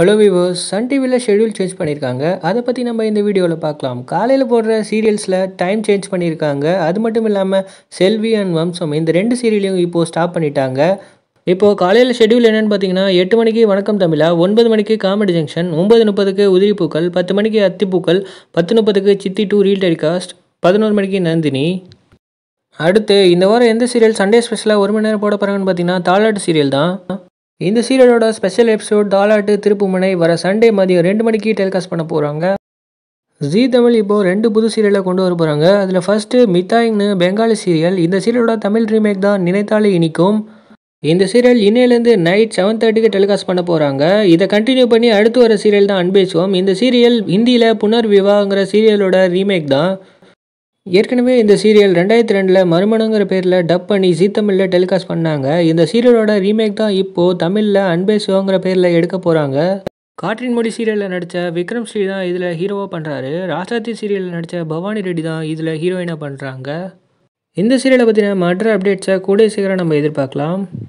hello விவோஸ் Sun டிவியில் schedule change பண்ணியிருக்காங்க அதை பற்றி நம்ம இந்த வீடியோவில் பார்க்கலாம் காலையில் போடுற சீரியல்ஸில் டைம் சேஞ்ச் பண்ணியிருக்காங்க அது மட்டும் இல்லாமல் செல்வி அண்ட் வம்சம் இந்த ரெண்டு சீரியலையும் இப்போது ஸ்டாப் பண்ணிட்டாங்க இப்போது காலையில் ஷெடியூல் என்னென்னு பார்த்தீங்கன்னா எட்டு மணிக்கு வணக்கம் தமிழா ஒன்பது மணிக்கு காமெடி ஜங்ஷன் ஒன்பது முப்பதுக்கு உதிரிப்பூக்கள் பத்து மணிக்கு அத்திப்பூக்கள் பத்து முப்பதுக்கு சித்தி டூ ரீல் டெலிகாஸ்ட் பதினோரு மணிக்கு நந்தினி அடுத்து இந்த வாரம் எந்த சீரியல் சண்டே ஸ்பெஷலாக ஒரு மணி நேரம் போட போகிறாங்கன்னு பார்த்தீங்கன்னா தாலாட்டு சீரியல் தான் இந்த சீரியலோட ஸ்பெஷல் எபிசோட் தாலாட்டு திருப்புமனை வர சண்டே மதியம் ரெண்டு மணிக்கு டெலிகாஸ்ட் பண்ண போகிறாங்க ஜி தமிழ் இப்போது ரெண்டு புது சீரியலை கொண்டு வர போகிறாங்க அதில் ஃபஸ்ட்டு மித்தாயின்னு பெங்காலி சீரியல் இந்த சீரியலோட தமிழ் ரீமேக் தான் நினைத்தாலே இனிக்கும் இந்த சீரியல் இன்னையிலேருந்து நைட் செவன் தேர்ட்டிக்கு டெலிகாஸ்ட் பண்ண போகிறாங்க இதை கண்டினியூ பண்ணி அடுத்து வர சீரியல் தான் அன்பேசுவோம் இந்த சீரியல் ஹிந்தியில் புனர் விவாங்கிற சீரியலோட ரீமேக் தான் ஏற்கனவே இந்த சீரியல் ரெண்டாயிரத்தி ரெண்டில் மறுமணங்கிற பேரில் டப் பண்ணி ஜி தமிழில் டெலிகாஸ்ட் பண்ணாங்க இந்த சீரியலோட ரீமேக் தான் இப்போது தமிழில் அன்பே சிவங்கிற பேரில் எடுக்க போகிறாங்க காற்றின் மொழி சீரியலில் நடித்த விக்ரம் ஸ்ரீ தான் இதில் ஹீரோவாக பண்ணுறாரு ராஜாத்தி சீரியலில் நடித்த பவானி ரெட்டி தான் இதில் ஹீரோயினாக பண்ணுறாங்க இந்த சீரியலை பற்றின மற்ற அப்டேட்ஸை கூட சீக்கிரம் நம்ம எதிர்பார்க்கலாம்